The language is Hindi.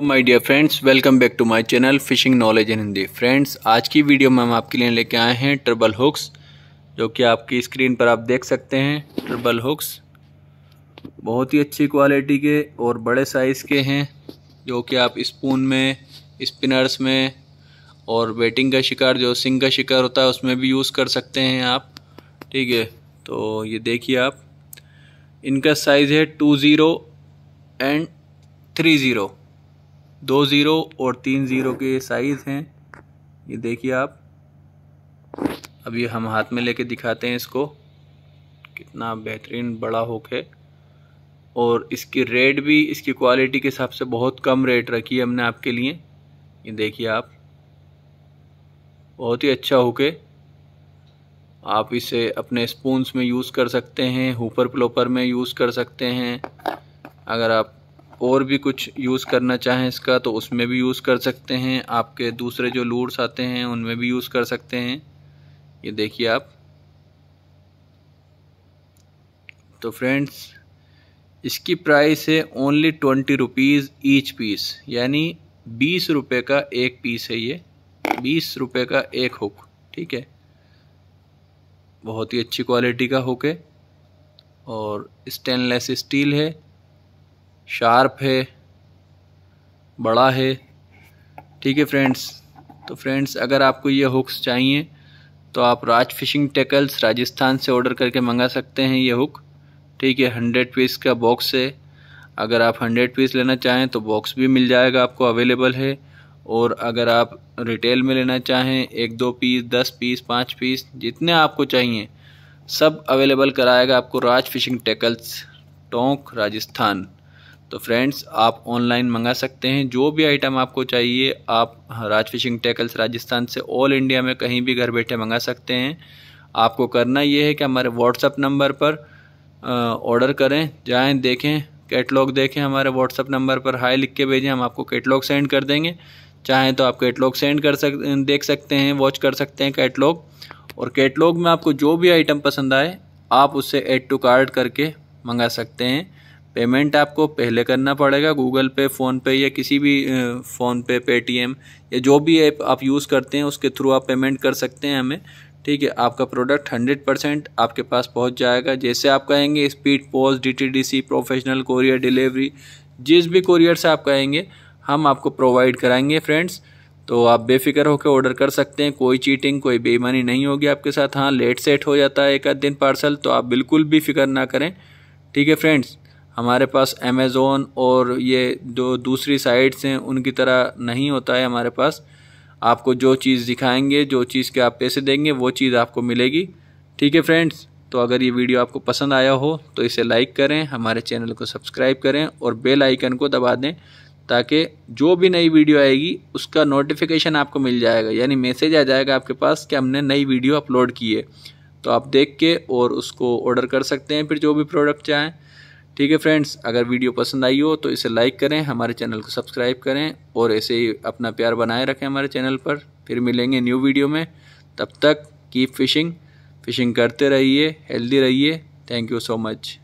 तो dear friends welcome back to my channel fishing knowledge in Hindi friends आज की वीडियो में हम आपके लिए लेके आए हैं ट्रबल हुक्स जो कि आपकी स्क्रीन पर आप देख सकते हैं ट्रबल हुक्स बहुत ही अच्छी क्वालिटी के और बड़े साइज़ के हैं जो कि आप स्पून में स्पिनर्स में और वेटिंग का शिकार जो सिंग का शिकार होता है उसमें भी यूज़ कर सकते हैं आप ठीक है तो ये देखिए आप इनका साइज़ है two zero and three zero दो ज़ीरो और तीन ज़ीरो के साइज़ हैं ये देखिए आप अब ये हम हाथ में लेके दिखाते हैं इसको कितना बेहतरीन बड़ा हुक है और इसकी रेट भी इसकी क्वालिटी के हिसाब से बहुत कम रेट रखी है हमने आपके लिए ये देखिए आप बहुत ही अच्छा हुक है आप इसे अपने स्पून्स में यूज़ कर सकते हैं हुपर प्लोपर में यूज़ कर सकते हैं अगर आप और भी कुछ यूज़ करना चाहें इसका तो उसमें भी यूज़ कर सकते हैं आपके दूसरे जो लूड्स आते हैं उनमें भी यूज़ कर सकते हैं ये देखिए आप तो फ्रेंड्स इसकी प्राइस है only twenty rupees each piece यानी बीस रुपये का एक पीस है ये बीस रुपये का एक हुक ठीक है बहुत ही अच्छी क्वालिटी का हुक है और स्टेनलेस स्टील है शार्प है बड़ा है ठीक है फ्रेंड्स तो फ्रेंड्स अगर आपको ये हुक्स चाहिए तो आप राज फिशिंग टेकल्स राजस्थान से ऑर्डर करके मंगा सकते हैं ये हुक ठीक है हंड्रेड पीस का बॉक्स है अगर आप हंड्रेड पीस लेना चाहें तो बॉक्स भी मिल जाएगा आपको अवेलेबल है और अगर आप रिटेल में लेना चाहें एक दो पीस दस पीस पाँच पीस जितने आपको चाहिए सब अवेलेबल कराएगा आपको राज फिशिंग टेकल्स टोंक राजस्थान तो फ्रेंड्स आप ऑनलाइन मंगा सकते हैं जो भी आइटम आपको चाहिए आप राज फिशिंग टैकल्स राजस्थान से ऑल इंडिया में कहीं भी घर बैठे मंगा सकते हैं आपको करना ये है कि हमारे व्हाट्सअप नंबर पर ऑर्डर करें जाएँ देखें कैटलॉग देखें हमारे व्हाट्सअप नंबर पर हाई लिख के भेजें हम आपको कैटलॉग सेंड कर देंगे चाहें तो आप कैटलॉग सेंड कर सक देख सकते हैं वॉच कर सकते हैं कैटलॉग और कैटलॉग में आपको जो भी आइटम पसंद आए आप उसे ऐड टू कार्ड करके मंगा सकते हैं पेमेंट आपको पहले करना पड़ेगा गूगल पे फ़ोनपे या किसी भी फ़ोनपे पेटीएम या जो भी ऐप आप यूज़ करते हैं उसके थ्रू आप पेमेंट कर सकते हैं हमें ठीक है आपका प्रोडक्ट हंड्रेड परसेंट आपके पास पहुंच जाएगा जैसे आप कहेंगे speed post DTDC professional courier delivery जिस भी कोरियर से आप कहेंगे हम आपको प्रोवाइड कराएंगे फ्रेंड्स तो आप बेफिक्र होकर ऑर्डर कर सकते हैं कोई चीटिंग कोई बेईमानी नहीं होगी आपके साथ हाँ लेट सेट हो जाता है एक आध दिन पार्सल तो आप बिल्कुल भी फिक्र ना करें ठीक है फ्रेंड्स हमारे पास अमेज़ोन और ये जो दूसरी साइट्स हैं उनकी तरह नहीं होता है हमारे पास आपको जो चीज़ दिखाएंगे जो चीज़ के आप पैसे देंगे वो चीज़ आपको मिलेगी ठीक है फ्रेंड्स तो अगर ये वीडियो आपको पसंद आया हो तो इसे लाइक करें हमारे चैनल को सब्सक्राइब करें और बेल आइकन को दबा दें ताकि जो भी नई वीडियो आएगी उसका नोटिफिकेशन आपको मिल जाएगा यानी मैसेज आ जाएगा आपके पास कि हमने नई वीडियो अपलोड की है तो आप देख के और उसको ऑर्डर कर सकते हैं फिर जो भी प्रोडक्ट चाहें ठीक है फ्रेंड्स अगर वीडियो पसंद आई हो तो इसे लाइक करें हमारे चैनल को सब्सक्राइब करें और ऐसे ही अपना प्यार बनाए रखें हमारे चैनल पर फिर मिलेंगे न्यू वीडियो में तब तक कीप फिशिंग फिशिंग करते रहिए हेल्दी रहिए थैंक यू सो मच